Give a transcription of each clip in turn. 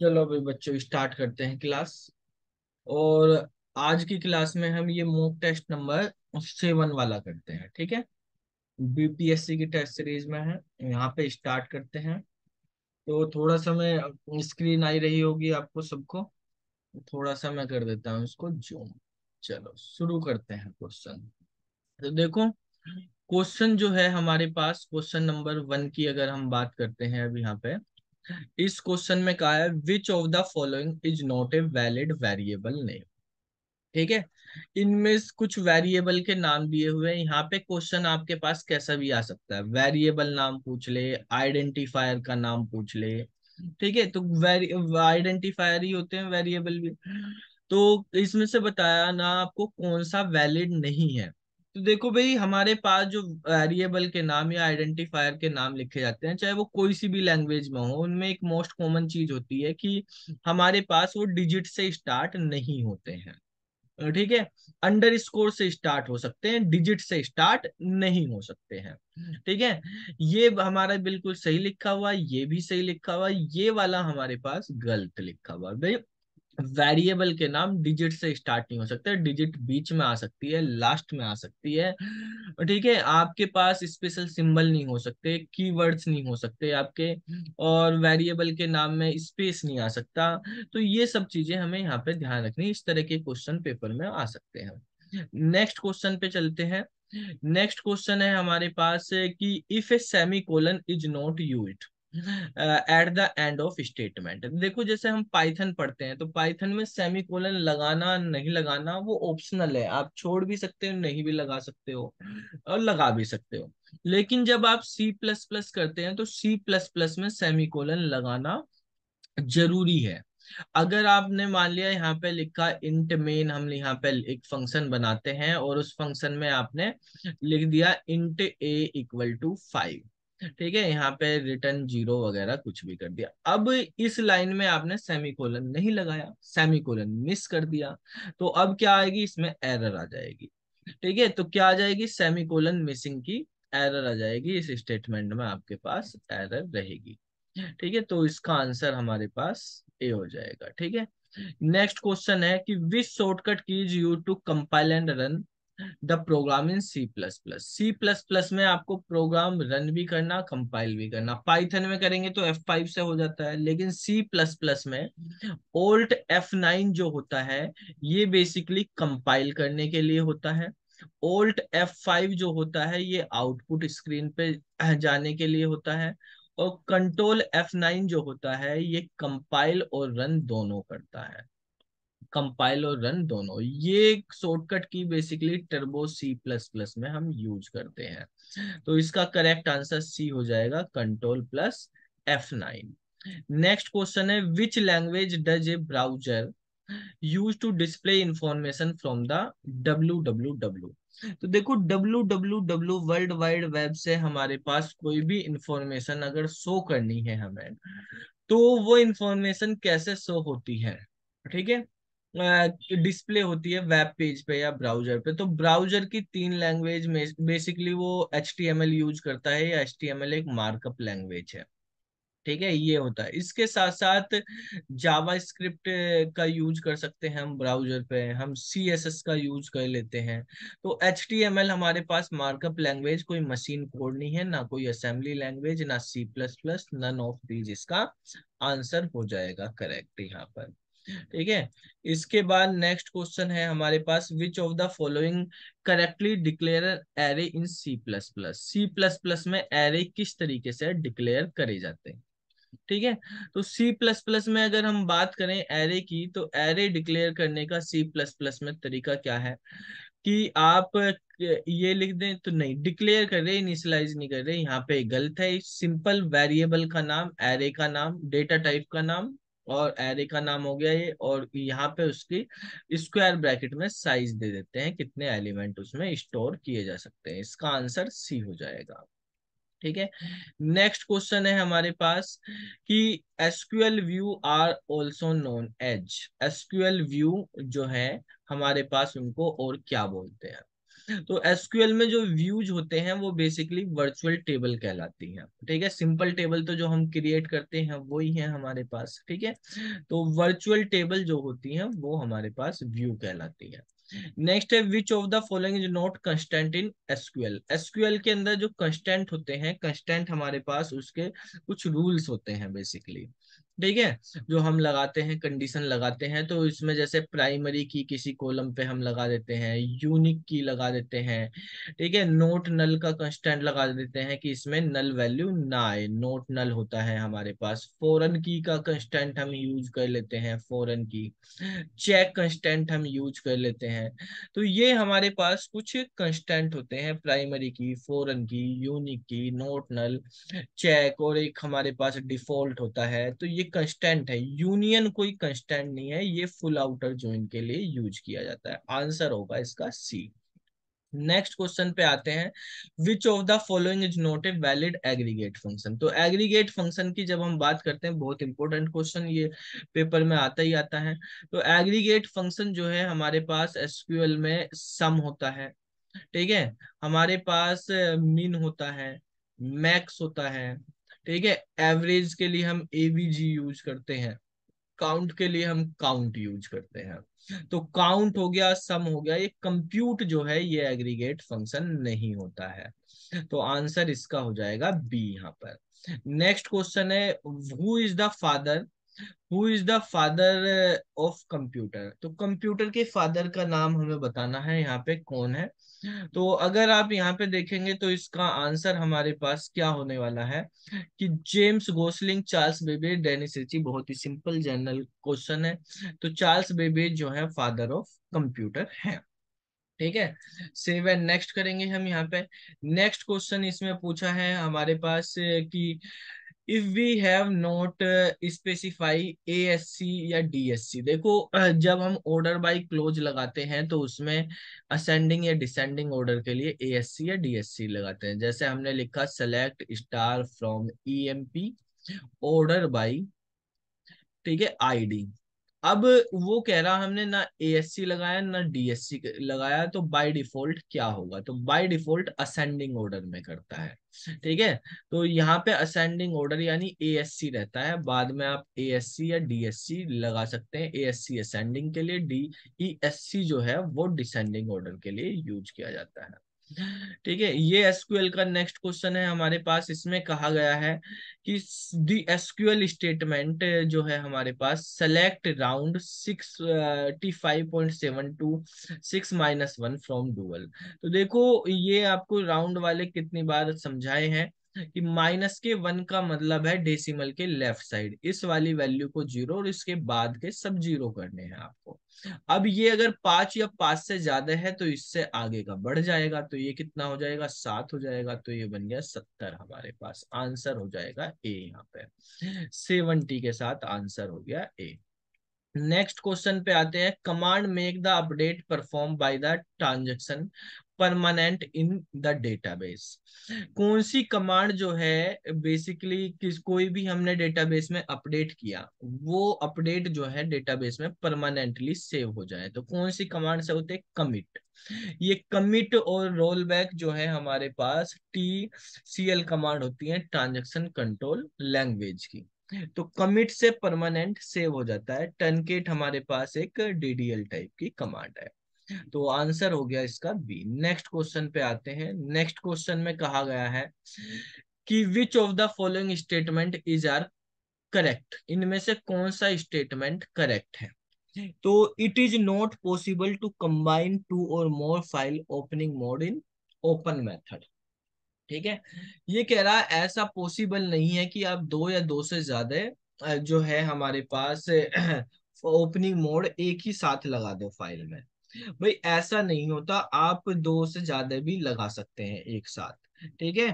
चलो भाई बच्चों स्टार्ट करते हैं क्लास और आज की क्लास में हम ये मॉक टेस्ट नंबर सेवन वाला करते हैं ठीक है बीपीएससी की टेस्ट सीरीज में है यहाँ पे स्टार्ट करते हैं तो थोड़ा सा मैं स्क्रीन आई रही होगी आपको सबको थोड़ा सा मैं कर देता हूँ इसको जूम चलो शुरू करते हैं क्वेश्चन तो देखो क्वेश्चन जो है हमारे पास क्वेश्चन नंबर वन की अगर हम बात करते हैं अब यहाँ पे इस क्वेश्चन में कहा है which of the following is not a valid variable name ठीक है इनमें कुछ वेरिएबल के नाम दिए हुए हैं यहाँ पे क्वेश्चन आपके पास कैसा भी आ सकता है वेरिएबल नाम पूछ ले आइडेंटिफायर का नाम पूछ ले ठीक है तो वेरी आइडेंटिफायर ही होते हैं वेरिएबल भी तो इसमें से बताया ना आपको कौन सा वैलिड नहीं है तो देखो भाई हमारे पास जो वेरिएबल के नाम या आइडेंटिफायर के नाम लिखे जाते हैं चाहे वो कोई सी भी लैंग्वेज में हो उनमें एक मोस्ट कॉमन चीज होती है कि हमारे पास वो डिजिट से स्टार्ट नहीं होते हैं ठीक है अंडर स्कोर से स्टार्ट हो सकते हैं डिजिट से स्टार्ट नहीं हो सकते हैं ठीक है ये हमारा बिल्कुल सही लिखा हुआ ये भी सही लिखा हुआ ये वाला हमारे पास गलत लिखा हुआ भाई वेरिएबल के नाम डिजिट से स्टार्ट नहीं हो सकते डिजिट बीच में आ सकती है लास्ट में आ सकती है ठीक है आपके पास स्पेशल सिंबल नहीं हो सकते कीवर्ड्स नहीं हो सकते आपके और वेरिएबल के नाम में स्पेस नहीं आ सकता तो ये सब चीजें हमें यहाँ पे ध्यान रखनी इस तरह के क्वेश्चन पेपर में आ सकते हैं नेक्स्ट क्वेश्चन पे चलते हैं नेक्स्ट क्वेश्चन है हमारे पास कि if a semicolon is not used at the end of statement देखो जैसे हम पाइथन पढ़ते हैं तो पाइथन में सेमी कोलन लगाना नहीं लगाना वो ऑप्शनल है आप छोड़ भी सकते हो नहीं भी लगा सकते हो और लगा भी सकते हो लेकिन जब आप सी प्लस प्लस करते हैं तो सी प्लस प्लस में सेमी कोलन लगाना जरूरी है अगर आपने मान लिया यहाँ पे लिखा इंट मेन हम यहाँ पे एक फंक्शन बनाते हैं और उस फंक्शन में आपने लिख दिया int a equal to five ठीक है यहाँ पे रिटर्न जीरो वगैरह कुछ भी कर दिया अब इस लाइन में आपने सेमी कोलन नहीं लगाया सेमी कोलन मिस कर दिया तो अब क्या आएगी इसमें एरर आ जाएगी ठीक है तो क्या आ जाएगी सेमी कोलन मिसिंग की एरर आ जाएगी इस स्टेटमेंट में आपके पास एरर रहेगी ठीक है तो इसका आंसर हमारे पास ए हो जाएगा ठीक है नेक्स्ट क्वेश्चन है कि which shortcut keys use to compile and run the program in C plus plus C plus plus में आपको प्रोग्राम रन भी करना कंपाइल भी करना पाइथन में करेंगे तो एफ फाइव से हो जाता है लेकिन सी प्लस प्लस में ओल्ट एफ नाइन जो होता है ये बेसिकली कंपाइल करने के लिए होता है ओल्ट एफ फाइव जो होता है ये आउटपुट स्क्रीन पे जाने के लिए होता है और कंट्रोल एफ नाइन जो होता है ये कंपाइल और रन दोनों करता है कंपाइल और रन दोनों ये शॉर्टकट की basically Turbo C plus plus में हम यूज करते हैं तो इसका करेक्ट आंसर सी हो जाएगा control plus F nine next question है which language does a browser use to display information from the W W W तो देखो W W W world wide web से हमारे पास कोई भी इंफॉर्मेशन अगर शो करनी है हमें तो वो इंफॉर्मेशन कैसे शो होती है ठीक है डिस्प्ले होती है वेब पेज पे या ब्राउजर पे तो ब्राउजर की तीन लैंग्वेज में बेसिकली वो एच यूज करता है या एच एक मार्कअप लैंग्वेज है ठीक है ये होता है इसके साथ साथ जावा स्क्रिप्ट का यूज कर सकते हैं हम ब्राउजर पे हम सी एस एस का यूज कर लेते हैं तो एच टी एम एल हमारे पास मार्कअप लैंग्वेज कोई मशीन कोड नहीं है ना कोई असेंबली लैंग्वेज ना C plus plus none of these इसका आंसर हो जाएगा करेक्ट यहाँ पर ठीक है इसके बाद नेक्स्ट क्वेश्चन है हमारे पास which of the following correctly declare array in C plus plus C plus plus में एरे किस तरीके से डिक्लेयर करे जाते हैं ठीक है तो C++ में अगर हम बात करें एरे की तो एरे डिक्लेयर करने का सी प्लस प्लस में तरीका क्या है कि आप ये लिख दें तो नहीं डिक्लेयर कर रहे इनिशलाइज नहीं कर रहे यहाँ पे गलत है सिंपल वेरिएबल का नाम एरे का नाम डेटा टाइप का नाम और एरे का नाम हो गया ये और यहाँ पे उसकी स्क्वायर ब्रैकेट में साइज दे देते हैं कितने एलिमेंट उसमें स्टोर किए जा सकते हैं इसका आंसर सी हो जाएगा ठीक है नेक्स्ट क्वेश्चन है हमारे पास कि SQL view are also known as SQL view जो है हमारे पास उनको और क्या बोलते हैं तो एसक्यूएल में जो व्यूज होते हैं वो बेसिकली वर्चुअल टेबल कहलाती हैं ठीक है सिंपल टेबल तो जो हम क्रिएट करते हैं वो ही है हमारे पास ठीक है तो वर्चुअल टेबल जो होती है वो हमारे पास व्यू कहलाती है नेक्स्ट है which of the following is not constant in SQL SQL के अंदर जो कंस्टेंट होते हैं कंस्टेंट हमारे पास उसके कुछ रूल्स होते हैं बेसिकली ठीक है जो हम लगाते हैं कंडीशन लगाते हैं तो इसमें जैसे प्राइमरी की किसी कॉलम पे हम लगा देते हैं यूनिक की लगा देते हैं ठीक है नोट नल का कंस्टेंट लगा देते हैं कि इसमें नल वैल्यू ना आए नोट नल होता है हमारे पास फॉरन की का कंस्टेंट हम यूज कर लेते हैं फॉरन की चेक कंस्टेंट हम यूज कर लेते हैं तो ये हमारे पास कुछ कंस्टेंट होते हैं प्राइमरी की फॉरन की यूनिक की नोट नल चेक और एक हमारे पास डिफॉल्ट होता है तो ये ये कंस्टेंट है यूनियन कोई कंस्टेंट नहीं है ये फुल आउटर ज्वाइन के लिए यूज किया जाता है आंसर होगा इसका सी नेक्स्ट क्वेश्चन पे आते हैं which of the following is not a valid aggregate function तो एग्रीगेट फंक्शन की जब हम बात करते हैं बहुत इंपॉर्टेंट क्वेश्चन ये पेपर में आता ही आता है तो एग्रीगेट फंक्शन जो है हमारे पास एसक्यूएल में सम होता है ठीक है हमारे पास मीन होता है मैक्स होता है ठीक है एवरेज के लिए हम एवीजी यूज करते हैं काउंट के लिए हम काउंट यूज करते हैं तो काउंट हो गया सम हो गया ये कंप्यूट जो है ये एग्रीगेट फंक्शन नहीं होता है तो आंसर इसका हो जाएगा बी यहाँ पर नेक्स्ट क्वेश्चन है who is the father who is the father of computer तो कंप्यूटर के फादर का नाम हमें बताना है यहाँ पे कौन है तो अगर आप यहाँ पे देखेंगे तो इसका आंसर हमारे पास क्या होने वाला है कि James Gosling Charles Babbage Dennis Ritchie बहुत ही सिंपल जनरल क्वेश्चन है तो चार्ल्स बेबे जो है फादर ऑफ कंप्यूटर है ठीक है सेव एंड नेक्स्ट करेंगे हम यहाँ पे नेक्स्ट क्वेश्चन इसमें पूछा है हमारे पास की if we have not specify A S C या डी एस सी देखो जब हम ऑर्डर बाई क्लोज लगाते हैं तो उसमें असेंडिंग या डिसेंडिंग ऑर्डर के लिए ए एस सी या डी एस सी लगाते हैं जैसे हमने लिखा select star from E M P order by ठीक है आई डी अब वो कह रहा हमने ना ए एस सी लगाया ना डी एस सी लगाया तो बाई डिफॉल्ट क्या होगा तो बाई डिफॉल्ट असेंडिंग ऑर्डर में करता है ठीक है तो यहाँ पे असेंडिंग ऑर्डर यानी सी रहता है बाद में आप सी या सी लगा सकते हैं सी असेंडिंग के लिए डी सी e जो है वो डिसेंडिंग ऑर्डर के लिए यूज किया जाता है ठीक है ये एसक्यूएल का नेक्स्ट क्वेश्चन है हमारे पास इसमें कहा गया है कि दी एसक्यूएल स्टेटमेंट जो है हमारे पास select round six five point seven two six minus one from dual तो देखो ये आपको राउंड वाले कितनी बार समझाए हैं कि माइनस के वन का मतलब है डेसिमल के लेफ्ट साइड इस वाली वैल्यू को जीरो और इसके बाद के सब जीरो करने हैं आपको अब ये अगर पांच या पांच से ज्यादा है तो इससे आगे का बढ़ जाएगा तो ये कितना हो जाएगा सात हो जाएगा तो ये बन गया सत्तर हमारे पास आंसर हो जाएगा ए यहाँ पे सेवनटी के साथ आंसर हो गया ए नेक्स्ट क्वेश्चन पे आते हैं command make the update perform by the transaction permanent in the database कौन सी कमांड जो है बेसिकली किस कोई भी हमने डेटाबेस में अपडेट किया वो अपडेट जो है डेटाबेस में परमानेंटली सेव हो जाए तो कौन सी कमांड से होते कमिट ये कमिट और रोल बैक जो है हमारे पास टी सी एल कमांड होती है ट्रांजेक्शन कंट्रोल लैंग्वेज की तो कमिट से परमानेंट सेव हो जाता है टनकेट हमारे पास एक डीडीएल टाइप की कमांड है तो आंसर हो गया इसका बी नेक्स्ट क्वेश्चन पे आते हैं नेक्स्ट क्वेश्चन में कहा गया है हम्म। कि which of the following statement is are correct इनमें से कौन सा स्टेटमेंट करेक्ट है तो it is not possible to combine two और more file opening mode in open method ठीक है ये कह रहा है ऐसा पॉसिबल नहीं है कि आप दो या दो से ज्यादा जो है हमारे पास ओपनिंग मोड एक ही साथ लगा दो फाइल में भाई ऐसा नहीं होता आप दो से ज्यादा भी लगा सकते हैं एक साथ ठीक है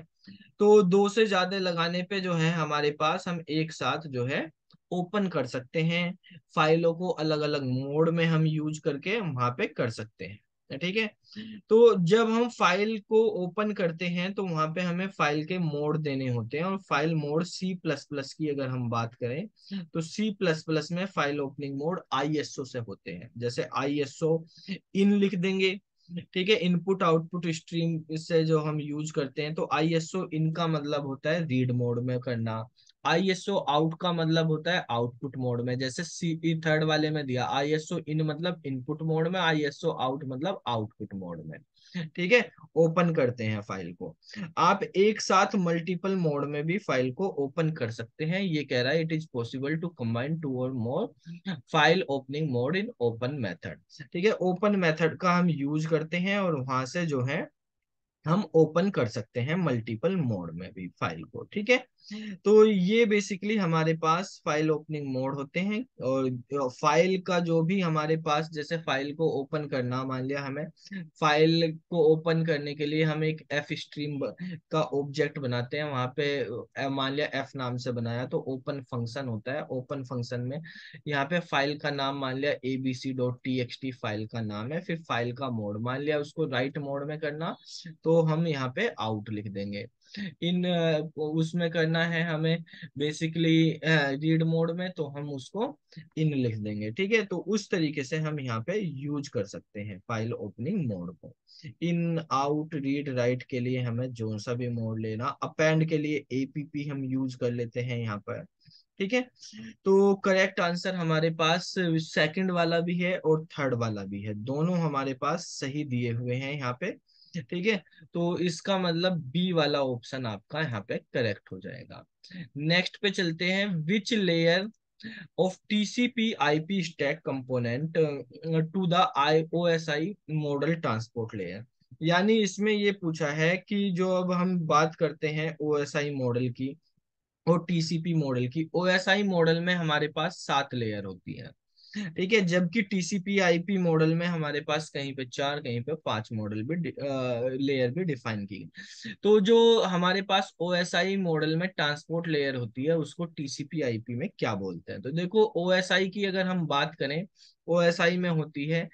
तो दो से ज्यादा लगाने पे जो है हमारे पास हम एक साथ जो है ओपन कर सकते हैं फाइलों को अलग अलग मोड में हम यूज करके वहां पे कर सकते हैं ठीक है तो जब हम फाइल को ओपन करते हैं तो वहां पे हमें फाइल के मोड देने होते हैं और फाइल मोड C++ की अगर हम बात करें तो सी प्लस प्लस में फाइल ओपनिंग मोड आईएसओ से होते हैं जैसे आईएसओ इन लिख देंगे ठीक है इनपुट आउटपुट स्ट्रीम से जो हम यूज करते हैं तो इन इनका मतलब होता है रीड मोड में करना आईएसओ आउट का मतलब होता है आउटपुट मोड में जैसे सीई थर्ड e वाले में दिया आईएसओ इन मतलब इनपुट मोड में आईएसओ आउट मतलब आउटपुट मोड में ठीक है ओपन करते हैं फाइल को आप एक साथ मल्टीपल मोड में भी फाइल को ओपन कर सकते हैं ये कह रहा है it is possible to combine two और more file opening mode in open method ठीक है ओपन मेथड का हम यूज करते हैं और वहां से जो है हम ओपन कर सकते हैं मल्टीपल मोड में भी फाइल को ठीक है तो ये बेसिकली हमारे पास फाइल ओपनिंग मोड होते हैं और फाइल का जो भी हमारे पास जैसे फाइल को ओपन करना मान लिया हमें फाइल को ओपन करने के लिए हम एक एफ स्ट्रीम का ऑब्जेक्ट बनाते हैं वहां पे मान लिया एफ नाम से बनाया तो ओपन फंक्शन होता है ओपन फंक्शन में यहाँ पे फाइल का नाम मान लिया ABC dot T T file का नाम है फिर फाइल का मोड मान लिया उसको राइट मोड में करना तो तो हम यहाँ पे आउट लिख देंगे इन उसमें करना है हमें बेसिकली रीड मोड में तो हम उसको इन लिख देंगे ठीक है तो उस तरीके से हम यहाँ पे यूज कर सकते हैं फाइल ओपनिंग मोड को इन आउट रीड राइट के लिए हमें जो सा भी मोड लेना अपेंड के लिए एपीपी हम यूज कर लेते हैं यहाँ पर ठीक है तो करेक्ट आंसर हमारे पास सेकंड वाला भी है और थर्ड वाला भी है दोनों हमारे पास सही दिए हुए हैं यहाँ पे ठीक है तो इसका मतलब बी वाला ऑप्शन आपका यहाँ पे करेक्ट हो जाएगा नेक्स्ट पे चलते हैं which layer of TCP IP stack component to the IOSI model transport layer यानी इसमें ये पूछा है कि जो अब हम बात करते हैं आई मॉडल की और पी मॉडल की ओएसआई मॉडल में हमारे पास सात लेयर होती है ठीक है जबकि टीसीपी आईपी मॉडल में हमारे पास कहीं पे चार कहीं पे पांच मॉडल भी लेयर भी डिफाइन की गई तो जो हमारे पास ओ मॉडल में ट्रांसपोर्ट लेयर होती है उसको टीसीपी आईपी में क्या बोलते हैं तो देखो ओ की अगर हम बात करें ओ में होती है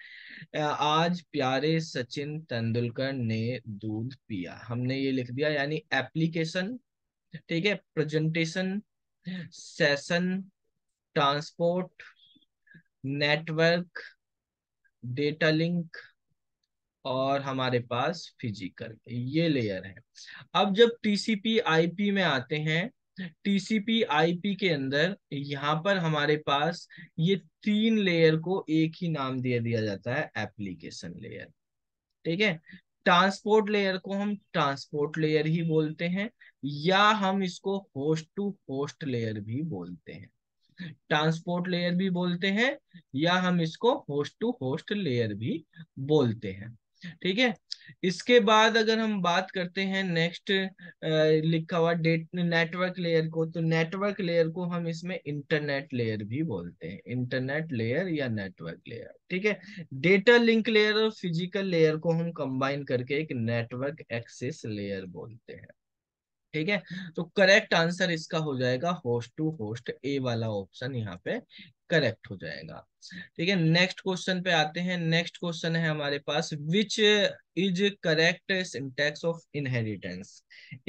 आज प्यारे सचिन तेंदुलकर ने दूध पिया हमने ये लिख दिया यानी एप्लीकेशन ठीक है presentation session transport network data link और हमारे पास फिजिकल ये लेयर है अब जब टीसीपी आईपी में आते हैं टीसीपी आईपी के अंदर यहाँ पर हमारे पास ये तीन लेयर को एक ही नाम दिया दिया जाता है एप्लीकेशन लेयर ठीक है ट्रांसपोर्ट लेयर को हम ट्रांसपोर्ट लेयर ही बोलते हैं या हम इसको होस्ट टू होस्ट लेयर भी बोलते हैं ट्रांसपोर्ट लेयर भी बोलते हैं या हम इसको होस्ट टू होस्ट लेयर भी बोलते हैं ठीक है इसके बाद अगर हम बात करते हैं नेक्स्ट लिखा हुआ डेट नेटवर्क लेयर को तो नेटवर्क लेयर को हम इसमें इंटरनेट लेयर भी बोलते हैं इंटरनेट लेयर या नेटवर्क लेयर ठीक है डेटा लिंक लेयर और फिजिकल लेयर को हम कंबाइन करके एक नेटवर्क एक्सेस लेयर बोलते हैं ठीक है तो करेक्ट आंसर इसका हो जाएगा होस्ट टू होस्ट ए वाला ऑप्शन यहाँ पे करेक्ट हो जाएगा ठीक है नेक्स्ट क्वेश्चन पे आते हैं नेक्स्ट क्वेश्चन है हमारे पास which is correct syntax of inheritance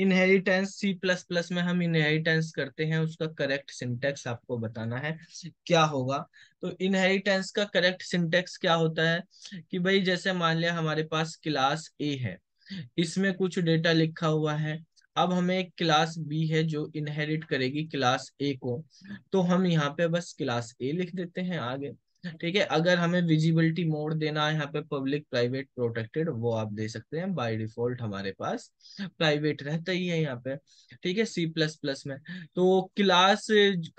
inheritance C plus plus में हम इनहेरिटेंस करते हैं उसका करेक्ट सिंटेक्स आपको बताना है क्या होगा तो इनहेरिटेंस का करेक्ट सिंटेक्स क्या होता है कि भाई जैसे मान लिया हमारे पास क्लास ए है इसमें कुछ डेटा लिखा हुआ है अब हमें क्लास बी है जो इनहेरिट करेगी क्लास ए को तो हम यहाँ पे बस क्लास ए लिख देते हैं आगे ठीक है अगर हमें विजिबिलिटी मोड देना है यहाँ पे पब्लिक प्राइवेट प्रोटेक्टेड वो आप दे सकते हैं बाय डिफॉल्ट हमारे पास प्राइवेट रहता ही है यहाँ पे ठीक है सी प्लस प्लस में तो क्लास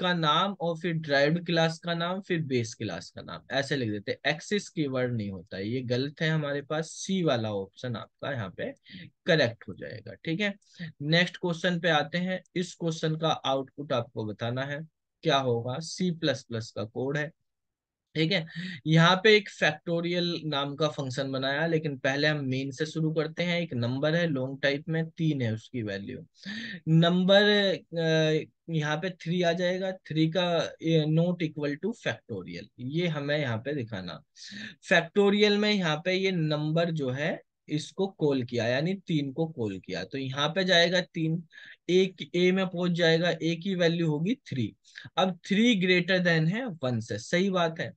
का नाम और फिर ड्राइव क्लास का नाम फिर बेस क्लास का नाम ऐसे लिख देते हैं की वर्ड नहीं होता ये गलत है हमारे पास सी वाला ऑप्शन आपका यहाँ पे करेक्ट हो जाएगा ठीक है नेक्स्ट क्वेश्चन पे आते हैं इस क्वेश्चन का आउटपुट आपको बताना है क्या होगा सी प्लस प्लस का कोड है ठीक है यहाँ पे एक फैक्टोरियल नाम का फंक्शन बनाया लेकिन पहले हम मेन से शुरू करते हैं एक नंबर है लॉन्ग टाइप में तीन है उसकी वैल्यू नंबर यहाँ पे थ्री आ जाएगा थ्री का नोट इक्वल टू फैक्टोरियल ये हमें यहाँ पे दिखाना फैक्टोरियल में यहाँ पे ये नंबर जो है इसको कॉल किया यानी तीन को कॉल किया तो यहाँ पे जाएगा तीन एक ए में पहुंच जाएगा ए की वैल्यू होगी थ्री अब थ्री ग्रेटर देन है वन से सही बात है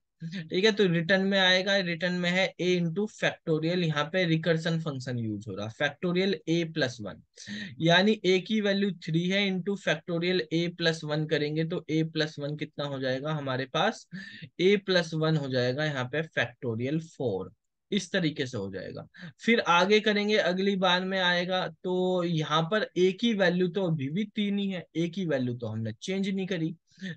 ठीक है तो रिटर्न में आएगा रिटर्न में है ए इंटू फैक्टोरियल यहाँ पे रिकर्सन फंक्शन यूज हो रहा फैक्टोरियल ए प्लस वन यानी ए की वैल्यू थ्री है into factorial a plus one करेंगे तो ए प्लस वन कितना हो जाएगा हमारे पास ए प्लस वन हो जाएगा यहाँ पे फैक्टोरियल फोर इस तरीके से हो जाएगा फिर आगे करेंगे अगली बार में आएगा तो यहाँ पर एक ही वैल्यू तो अभी भी तीन ही है एक ही वैल्यू तो हमने चेंज नहीं करी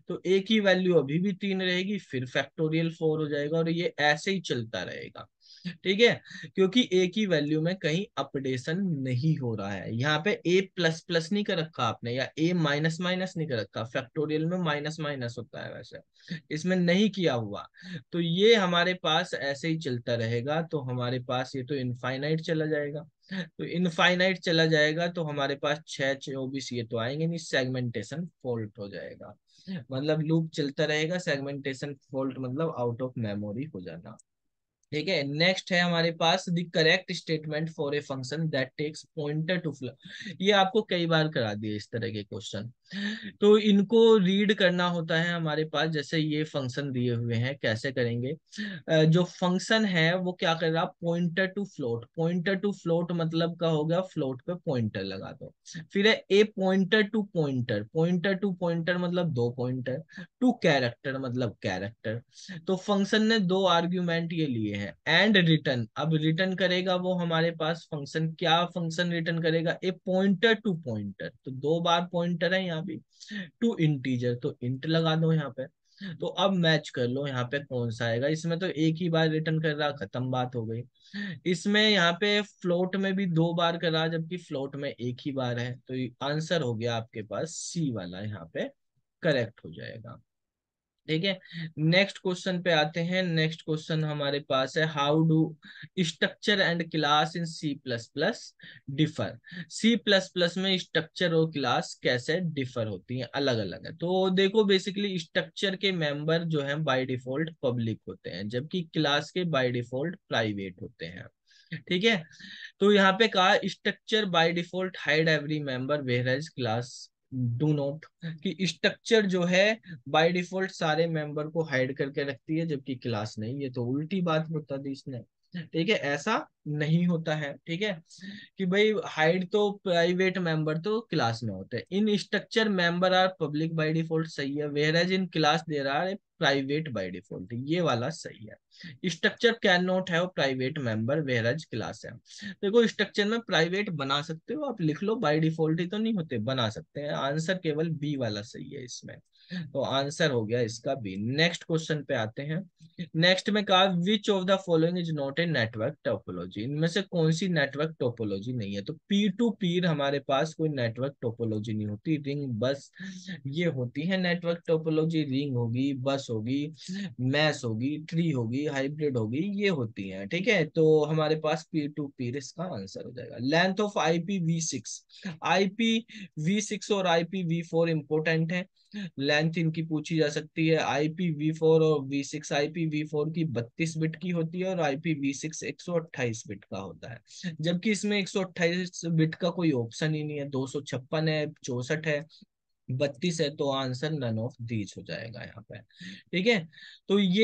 तो एक ही वैल्यू अभी भी तीन रहेगी फिर फैक्टोरियल फोर हो जाएगा और ये ऐसे ही चलता रहेगा ठीक है क्योंकि ए की वैल्यू में कहीं अपडेशन नहीं हो रहा है यहाँ पे ए प्लस प्लस नहीं कर रखा आपने या ए माइनस माइनस नहीं कर रखा फैक्टोरियल में माइनस माइनस होता है वैसे इसमें नहीं किया हुआ तो ये हमारे पास ऐसे ही चलता रहेगा तो हमारे पास ये तो इनफाइनाइट चला जाएगा तो इनफाइनाइट चला जाएगा तो हमारे पास छह चौबीस ये तो आएंगे नहीं सेगमेंटेशन फॉल्ट हो जाएगा मतलब लूप चलता रहेगा सेगमेंटेशन फॉल्ट मतलब आउट ऑफ मेमोरी हो जाना ठीक है नेक्स्ट है हमारे पास the correct statement for a function that takes pointer to float ये आपको कई बार करा दिए इस तरह के क्वेश्चन तो इनको रीड करना होता है हमारे पास जैसे ये फंक्शन दिए हुए हैं कैसे करेंगे जो फंक्शन है वो क्या कर रहा pointer to float pointer to float मतलब का होगा फ्लोट पे पॉइंटर लगा दो फिर है a pointer to pointer pointer to pointer मतलब दो पॉइंटर टू कैरेक्टर मतलब कैरेक्टर तो फंक्शन ने दो आर्ग्यूमेंट ये लिए हैं एंड रिटर्न अब रिटर्न करेगा वो हमारे पास फंक्शन क्या फंक्शन रिटर्न करेगा ए पॉइंटर टू पॉइंटर तो दो बार पॉइंटर है यहाँ अभी टू इंटीजर तो इंट लगा दो यहाँ पे तो अब मैच कर लो यहाँ पे कौन सा आएगा इसमें तो एक ही बार रिटर्न कर रहा खत्म बात हो गई इसमें यहाँ पे फ्लोट में भी दो बार कर रहा जबकि फ्लोट में एक ही बार है तो आंसर हो गया आपके पास सी वाला यहाँ पे करेक्ट हो जाएगा ठीक है नेक्स्ट क्वेश्चन पे आते हैं नेक्स्ट क्वेश्चन हमारे पास है how do structure and class in C plus plus differ C plus plus में स्ट्रक्चर और क्लास कैसे डिफर होती है अलग अलग है तो देखो बेसिकली स्ट्रक्चर के मेंबर जो है बाय डिफॉल्ट पब्लिक होते हैं जबकि क्लास के बाय डिफॉल्ट प्राइवेट होते हैं ठीक है तो यहाँ पे कहा structure by default hide every member where class do not कि स्ट्रक्चर जो है बाय डिफॉल्ट सारे मेंबर को हाइड करके रखती है जबकि क्लास नहीं ये तो उल्टी बात बता दी इसने ठीक है ऐसा नहीं होता है ठीक है कि भाई हाइड तो प्राइवेट मेंबर तो क्लास में होते हैं in structure member are public by default सही है whereas in class there are private by default ये वाला सही है स्ट्रक्चर कैन नॉट है private member whereas class है देखो स्ट्रक्चर में प्राइवेट बना सकते हो आप लिख लो बाय डिफॉल्ट ही तो नहीं होते बना सकते हैं आंसर केवल बी वाला सही है इसमें तो आंसर हो गया इसका बी नेक्स्ट क्वेश्चन पे आते हैं नेक्स्ट में कहा which of the following is not a network topology इनमें से कौन सी नेटवर्क टोपोलॉजी नहीं है तो पी टू पीर हमारे पास कोई नेटवर्क टोपोलॉजी नहीं होती रिंग बस ये होती है नेटवर्क टोपोलॉजी रिंग होगी बस होगी मैस होगी ट्री होगी हाइब्रिड होगी ये होती है ठीक है तो हमारे पास पी टू पीर इसका आंसर हो जाएगा length of I P V six I P V six और I P V four important है लेंथ इनकी पूछी जा सकती है आईपी फोर और वी सिक्स आईपी फोर की बत्तीस बिट की होती है और आईपी वी सिक्स एक सौ अट्ठाईस बिट का होता है जबकि इसमें एक सौ अट्ठाईस बिट का कोई ऑप्शन ही नहीं है दो सौ छप्पन है चौसठ है बत्तीस है तो आंसर नन ऑफ दीज हो जाएगा यहाँ पे ठीक है तो ये